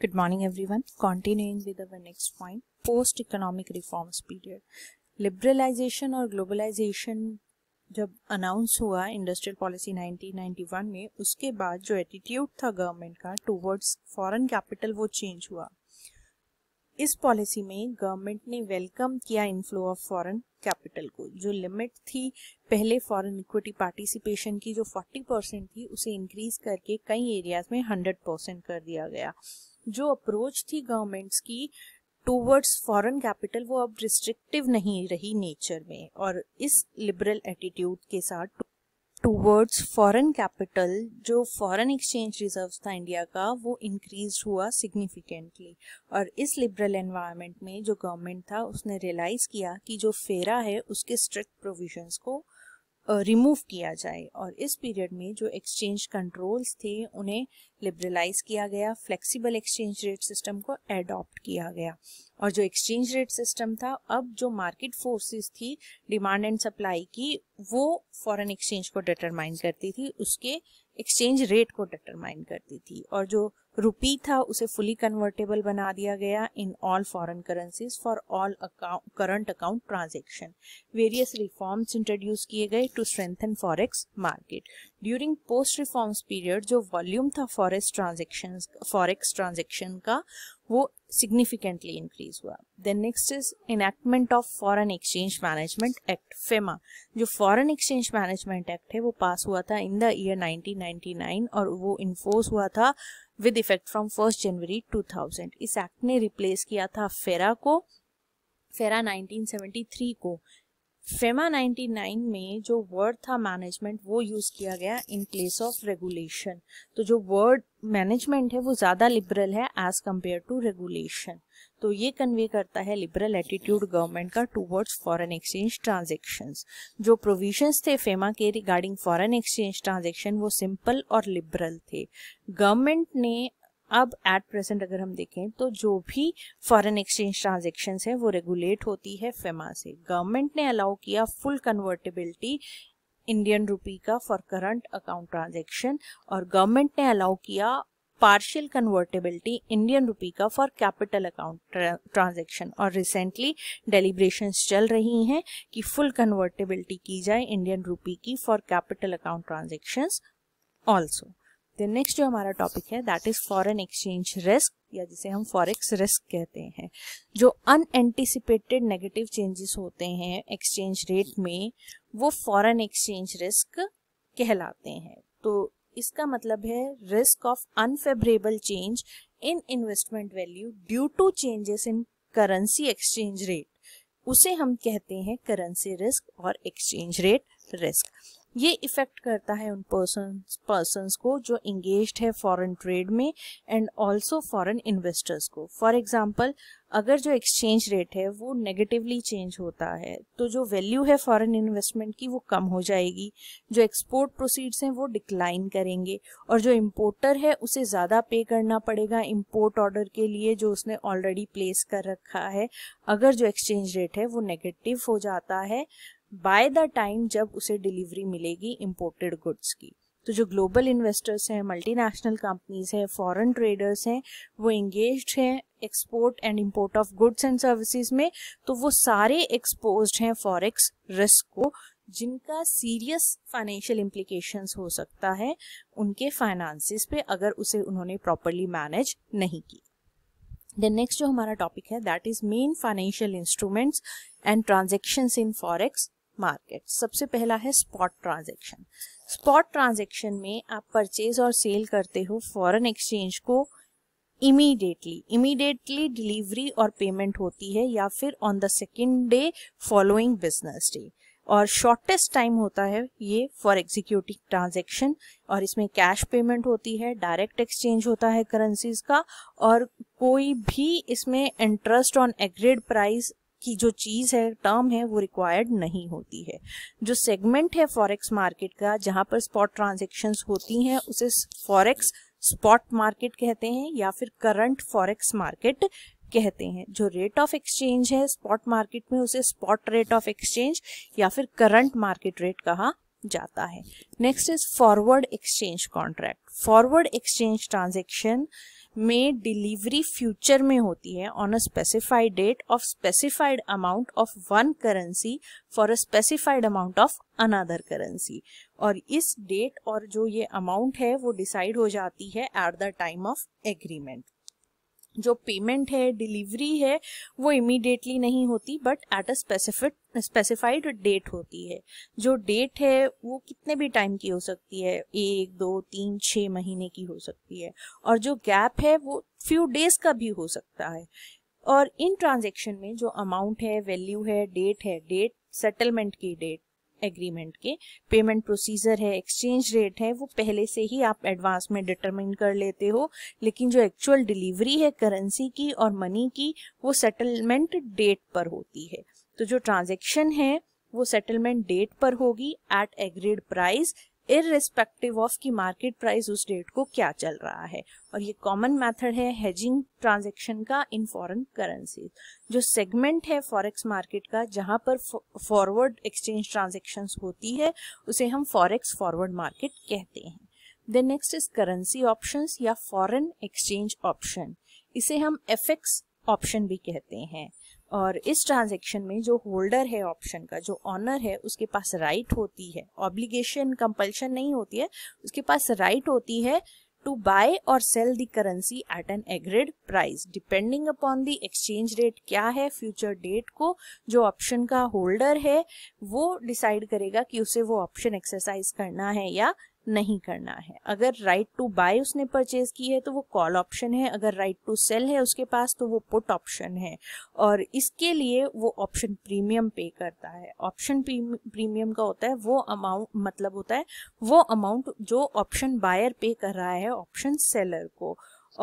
Good morning, everyone. Continuing with our next point post economic reforms period. Liberalisation और globalisation जब announce हुआ industrial policy 1991 में उसके बाद जो एटीट्यूड था गवर्नमेंट का टूवर्ड्स फॉरेन कैपिटल वो चेंज हुआ इस पॉलिसी में गवर्नमेंट ने वेलकम किया इनफ्लो ऑफ फॉरेन कैपिटल को जो लिमिट थी पहले फॉरेन इक्विटी पार्टिसिपेशन की जो 40 परसेंट थी उसे इंक्रीज करके कई एरियाज में 100 परसेंट कर दिया गया जो अप्रोच थी गवर्नमेंट्स की टूवर्ड्स फॉरेन कैपिटल वो अब रिस्ट्रिक्टिव नहीं रही नेचर में और इस लिबरल एटीट्यूड के साथ टूवर्ड्स फॉरेन कैपिटल जो फॉरेन एक्सचेंज रिजर्व था इंडिया का वो इंक्रीज हुआ सिग्निफिकेंटली और इस लिबरल एनवायरनमेंट में जो गवर्नमेंट था उसने रियलाइज़ किया कि जो फेरा है उसके स्ट्रिक्ट प्रोविजंस को रिमूव किया जाए और इस पीरियड में जो एक्सचेंज कंट्रोल्स थे उन्हें लिबरलाइज किया गया फ्लेक्सिबल एक्सचेंज रेट सिस्टम को एडॉप्ट किया गया और जो एक्सचेंज रेट सिस्टम था अब जो मार्केट फोर्सेस थी डिमांड एंड सप्लाई की वो फॉरेन एक्सचेंज को डिटरमाइन करती थी उसके एक्सचेंज रेट को डिटरमाइन करती थी और जो रुपी था उसे फुली कन्वर्टेबल बना दिया गया in all foreign currencies for all account current account transaction various reforms introduce किए गए to strengthen forex market during post reforms period जो वॉल्यूम था फॉरेक्स ट्रांजेक्शन फॉरेक्स ट्रांजेक्शन का वो सिग्निफिकेंटली इंक्रीज हुआ then next is enactment of foreign exchange management act FEMA जो foreign exchange management act है वो पास हुआ था इन द ईयर 1999 और वो इन्फोर्स हुआ था with effect from first January 2000 इस एक्ट ने रिप्लेस किया था फेरा को फेरा 1973 को फेमा 99 में जो वर्ड था मैनेजमेंट वो यूज किया गया इन प्लेस ऑफ रेगुलेशन तो जो वर्ड मैनेजमेंट है वो ज्यादा लिबरल है एज कम्पेयर टू रेगुलेशन तो ये कन्वे करता है लिबरल एटीट्यूड गवर्नमेंट का टूवर्ड्स फॉरेन एक्सचेंज ट्रांजेक्शन्स जो प्रोविजंस थे फेमा के रिगार्डिंग फॉरेन एक्सचेंज ट्रांजेक्शन वो सिंपल और लिबरल थे गवर्नमेंट ने अब एट प्रेजेंट अगर हम देखें तो जो भी फॉरेन एक्सचेंज ट्रांजेक्शन्स है वो रेगुलेट होती है फेमा से गवर्नमेंट ने अलाउ किया फुल कन्वर्टेबिलिटी इंडियन रुपी का फॉर करंट अकाउंट ट्रांजेक्शन और गवर्नमेंट ने अलाउ किया पार्शियल कन्वर्टेबिलिटी इंडियन रुपी का फॉर कैपिटल अकाउंट ट्रांजेक्शन और रिसेंटली डेलीब्रेशन चल रही हैं कि फुल कन्वर्टेबिलिटी की जाए इंडियन रुपी की for capital account transaction also then next जो हमारा टॉपिक है that is foreign exchange risk या जिसे हम फॉरेक्स रिस्क कहते हैं जो अनएंटिसिपेटेड नेगेटिव चेंजेस होते हैं एक्सचेंज रेट में वो फॉरन एक्सचेंज रिस्क कहलाते हैं तो इसका मतलब है risk of unfavourable change in investment value due to changes in currency exchange rate उसे हम कहते हैं करेंसी रिस्क और एक्सचेंज रेट रिस्क ये इफेक्ट करता है उन पर्सन पर्सनस को जो इंगेज है फॉरेन ट्रेड में एंड ऑल्सो फॉरेन इन्वेस्टर्स को फॉर एग्जाम्पल अगर जो एक्सचेंज रेट है वो नेगेटिवली चेंज होता है तो जो वैल्यू है फॉरेन इन्वेस्टमेंट की वो कम हो जाएगी जो एक्सपोर्ट प्रोसीड्स हैं वो डिक्लाइन करेंगे और जो इम्पोर्टर है उसे ज़्यादा पे करना पड़ेगा इम्पोर्ट ऑर्डर के लिए जो उसने ऑलरेडी प्लेस कर रखा है अगर जो एक्सचेंज रेट है वो नेगेटिव हो जाता है बाय द टाइम जब उसे डिलीवरी मिलेगी इम्पोर्टेड गुड्स की तो जो ग्लोबल इन्वेस्टर्स हैं मल्टीनेशनल कंपनीज हैं फॉरेन ट्रेडर्स हैं वो इंगेज हैं export and import of goods and services में तो वो सारे एक्सपोज हैं फॉरेक्स रिस्क को जिनका सीरियस फाइनेंशियल इम्प्लीकेशंस हो सकता है उनके फाइनेंसिस पे अगर उसे उन्होंने प्रॉपरली मैनेज नहीं की देन नेक्स्ट जो हमारा टॉपिक है that is main financial instruments and transactions in forex market सबसे पहला है स्पॉट ट्रांजेक्शन स्पॉट ट्रांजेक्शन में आप परचेज और सेल करते हो फॉरेन एक्सचेंज को इमीडिएटली इमीडिएटली डिलीवरी और पेमेंट होती है या फिर on the second day following business day और शॉर्टेस्ट टाइम होता है ये फॉर एग्जीक्यूटिव ट्रांजेक्शन और इसमें कैश पेमेंट होती है डायरेक्ट एक्सचेंज होता है करेंसीज का और कोई भी इसमें इंटरेस्ट ऑन एग्रेड प्राइस की जो चीज़ है टर्म है वो रिक्वायर्ड नहीं होती है जो सेगमेंट है फॉरेक्स मार्केट का जहाँ पर स्पॉट ट्रांजेक्शन्स होती हैं उसे फॉरेक्स स्पॉट मार्केट कहते हैं या फिर करंट फॉरेक्स मार्केट कहते हैं जो रेट ऑफ एक्सचेंज है स्पॉट मार्केट में उसे स्पॉट रेट ऑफ एक्सचेंज या फिर करंट मार्केट रेट कहा जाता है next is forward exchange contract forward exchange transaction में डिलीवरी फ्यूचर में होती है on a specified date of specified amount of one currency for a specified amount of another currency और इस डेट और जो ये अमाउंट है वो डिसाइड हो जाती है at the time of agreement जो पेमेंट है डिलीवरी है वो इमीडिएटली नहीं होती but at a specific specified date होती है जो डेट है वो कितने भी टाइम की हो सकती है एक दो तीन छः महीने की हो सकती है और जो गैप है वो फ्यू डेज का भी हो सकता है और इन ट्रांजेक्शन में जो अमाउंट है वैल्यू है डेट है डेट सेटलमेंट की डेट एग्रीमेंट के पेमेंट प्रोसीजर है एक्सचेंज रेट है वो पहले से ही आप एडवांस में डिटरमिन कर लेते हो लेकिन जो एक्चुअल डिलीवरी है करेंसी की और मनी की वो सेटलमेंट डेट पर होती है तो जो ट्रांजेक्शन है वो सेटलमेंट डेट पर होगी at agreed price irrespective of की मार्केट प्राइस उस डेट को क्या चल रहा है और ये कॉमन मेथड है हेजिंग ट्रांजेक्शन का इन फॉरेन करेंसी जो सेगमेंट है फॉरेक्स मार्केट का जहां पर फॉरवर्ड एक्सचेंज ट्रांजेक्शन होती है उसे हम फॉरेक्स फॉरवर्ड मार्केट कहते हैं the next is currency option या फॉरेन एक्सचेंज ऑप्शन इसे हम एफ ऑप्शन भी कहते हैं और इस ट्रांजेक्शन में जो होल्डर है ऑप्शन का जो ऑनर है उसके पास राइट right होती है ऑब्लिगेशन कंपल्शन नहीं होती है उसके पास राइट right होती है टू बाय और sell the currency at an agreed price depending upon the exchange rate क्या है फ्यूचर डेट को जो ऑप्शन का होल्डर है वो डिसाइड करेगा कि उसे वो ऑप्शन एक्सरसाइज करना है या नहीं करना है अगर राइट टू बाय उसने परचेज की है तो वो कॉल ऑप्शन है अगर राइट टू सेल है उसके पास तो वो पुट ऑप्शन है और इसके लिए वो ऑप्शन प्रीमियम पे करता है ऑप्शन प्रीमियम का होता है वो अमाउंट मतलब होता है वो अमाउंट जो ऑप्शन बायर पे कर रहा है ऑप्शन सेलर को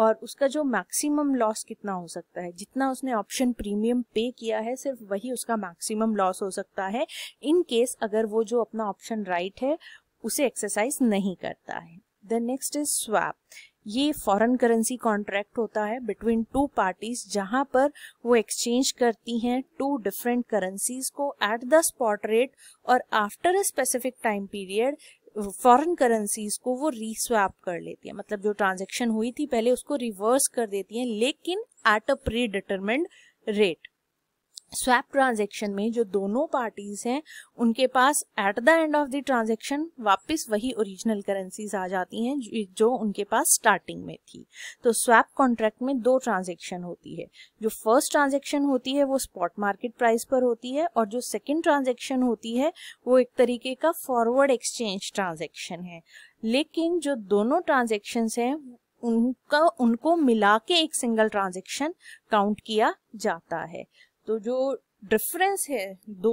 और उसका जो मैक्सिमम लॉस कितना हो सकता है जितना उसने ऑप्शन प्रीमियम पे किया है सिर्फ वही उसका मैक्सिमम लॉस हो सकता है इन केस अगर वो जो अपना ऑप्शन राइट right है उसे एक्सरसाइज नहीं करता है द नेक्स्ट इज स्वैप ये फॉरेन करेंसी कॉन्ट्रैक्ट होता है बिटवीन टू पार्टीज जहां पर वो एक्सचेंज करती हैं टू डिफरेंट करेंसीज को एट द स्पॉट रेट और after a specific time period foreign currencies को वो रीस्वैप कर लेती है मतलब जो ट्रांजेक्शन हुई थी पहले उसको रिवर्स कर देती है लेकिन at a predetermined rate swap transaction में जो दोनों पार्टीज हैं उनके पास at the end of the transaction वापस वही ओरिजिनल करेंसीज आ जाती हैं जो उनके पास स्टार्टिंग में थी तो स्वैप कॉन्ट्रैक्ट में दो ट्रांजेक्शन होती है जो फर्स्ट ट्रांजेक्शन होती है वो स्पॉट मार्केट प्राइस पर होती है और जो सेकेंड ट्रांजेक्शन होती है वो एक तरीके का फॉरवर्ड एक्सचेंज ट्रांजेक्शन है लेकिन जो दोनों ट्रांजेक्शन हैं उनका उनको मिला के एक सिंगल ट्रांजेक्शन काउंट किया जाता है तो जो डिफरेंस है दो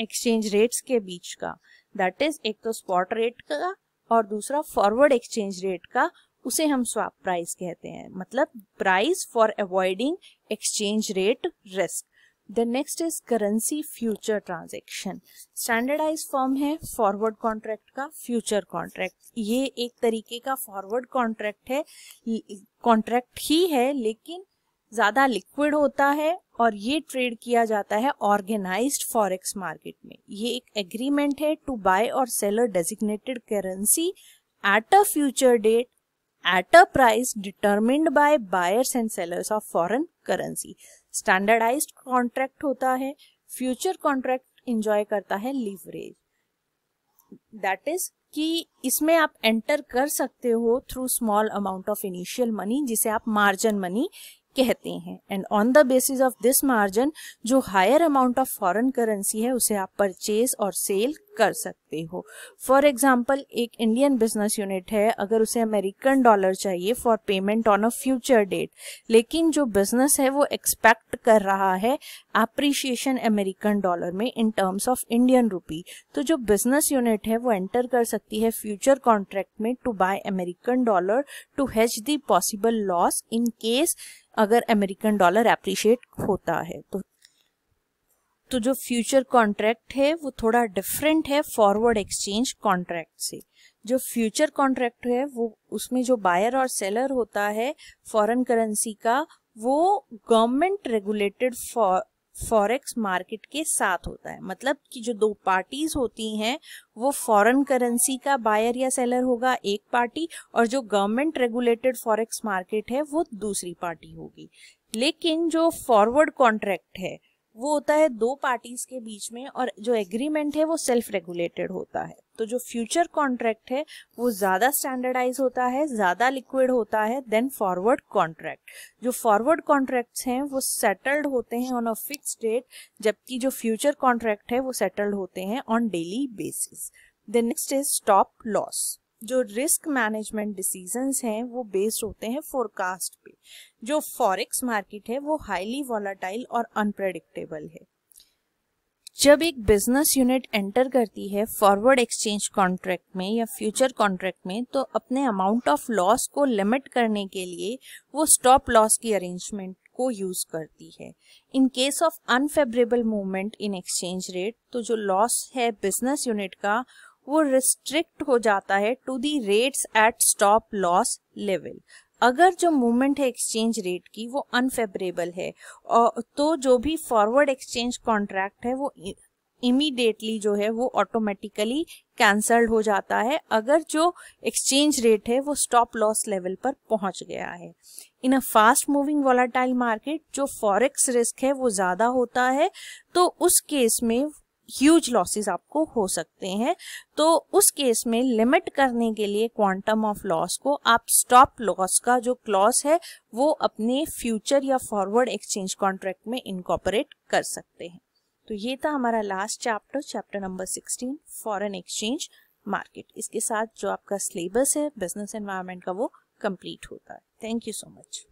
एक्सचेंज रेट्स के बीच का दैट इज एक तो स्पॉट रेट का और दूसरा फॉरवर्ड एक्सचेंज रेट का उसे हम स्वाप प्राइस कहते हैं मतलब price for avoiding exchange rate risk the next is currency future transaction standardise form है फॉरवर्ड कॉन्ट्रैक्ट का फ्यूचर कॉन्ट्रैक्ट ये एक तरीके का फॉरवर्ड कॉन्ट्रैक्ट है कॉन्ट्रैक्ट ही है लेकिन ज़्यादा लिक्विड होता है और ये ट्रेड किया जाता है ऑर्गेनाइज्ड फॉरेक्स मार्केट में ये एक एग्रीमेंट है टू बाय और seller designated currency at a future date at a price determined by buyers and sellers of foreign currency standardised contract होता है फ्यूचर कॉन्ट्रैक्ट इंजॉय करता है लीवरेज दैट इज कि इसमें आप एंटर कर सकते हो through small amount of initial money जिसे आप मार्जिन मनी कहते हैं and on the basis of this margin जो higher amount of foreign currency है उसे आप परचेज और सेल कर सकते हो फॉर एग्जाम्पल एक इंडियन बिजनेस यूनिट है अगर उसे अमेरिकन डॉलर चाहिए for payment on a future date लेकिन जो बिजनेस है वो एक्सपेक्ट कर रहा है अप्रिशिएशन अमेरिकन डॉलर में in terms of Indian rupee तो जो बिजनेस यूनिट है वो एंटर कर सकती है फ्यूचर कॉन्ट्रैक्ट में to buy American dollar to hedge the possible loss in case अगर अमेरिकन डॉलर एप्रिशिएट होता है तो तो जो फ्यूचर कॉन्ट्रैक्ट है वो थोड़ा डिफरेंट है फॉरवर्ड एक्सचेंज कॉन्ट्रैक्ट से जो फ्यूचर कॉन्ट्रैक्ट है वो उसमें जो बायर और सेलर होता है फॉरेन करेंसी का वो government regulated for forex market के साथ होता है मतलब कि जो दो पार्टीज होती हैं वो फॉरेन करेंसी का बायर या सेलर होगा एक पार्टी और जो गवर्नमेंट रेगुलेटेड फॉरेक्स मार्केट है वो दूसरी पार्टी होगी लेकिन जो फॉरवर्ड कॉन्ट्रैक्ट है वो होता है दो पार्टीज के बीच में और जो एग्रीमेंट है वो सेल्फ रेगुलेटेड होता है तो जो फ्यूचर कॉन्ट्रैक्ट है वो ज्यादा स्टैंडर्डाइज होता है ज्यादा लिक्विड होता है देन फॉरवर्ड कॉन्ट्रैक्ट जो फॉरवर्ड कॉन्ट्रैक्ट्स हैं वो सेटल्ड होते हैं ऑन अ फिक्स डेट जबकि जो फ्यूचर कॉन्ट्रैक्ट है वो सेटल्ड होते हैं on daily basis the next is stop loss जो रिस्क मैनेजमेंट डिसीजंस हैं वो बेस्ड होते हैं फोरकास्ट पे जो फॉरेक्स मार्केट है वो हाईली वॉलाटाइल और अनप्रडिक्टेबल है जब एक बिजनेस यूनिट एंटर करती है फॉरवर्ड एक्सचेंज कॉन्ट्रैक्ट में या फ्यूचर कॉन्ट्रैक्ट में तो अपने अमाउंट ऑफ लॉस को लिमिट करने के लिए वो स्टॉप लॉस की अरेंजमेंट को यूज करती है in case of unfavourable movement in exchange rate तो जो लॉस है बिजनेस यूनिट का वो रिस्ट्रिक्ट हो जाता है to the rates at stop loss level अगर जो मूवमेंट है एक्सचेंज रेट की वो अनफेवरेबल है तो जो भी फॉरवर्ड एक्सचेंज कॉन्ट्रैक्ट है वो इमीडिएटली जो है वो ऑटोमेटिकली कैंसल्ड हो जाता है अगर जो एक्सचेंज रेट है वो स्टॉप लॉस लेवल पर पहुंच गया है in a fast moving volatile market जो फॉरेक्स रिस्क है वो ज़्यादा होता है तो उस केस में ह्यूज लॉसेस आपको हो सकते हैं तो उस केस में लिमिट करने के लिए क्वांटम ऑफ लॉस को आप स्टॉप लॉस का जो क्लॉस है वो अपने फ्यूचर या फॉरवर्ड एक्सचेंज कॉन्ट्रैक्ट में इनकॉपरेट कर सकते हैं तो ये था हमारा last chapter chapter number sixteen foreign exchange market इसके साथ जो आपका सिलेबस है बिजनेस एनवायरमेंट का वो कंप्लीट होता है थैंक यू सो मच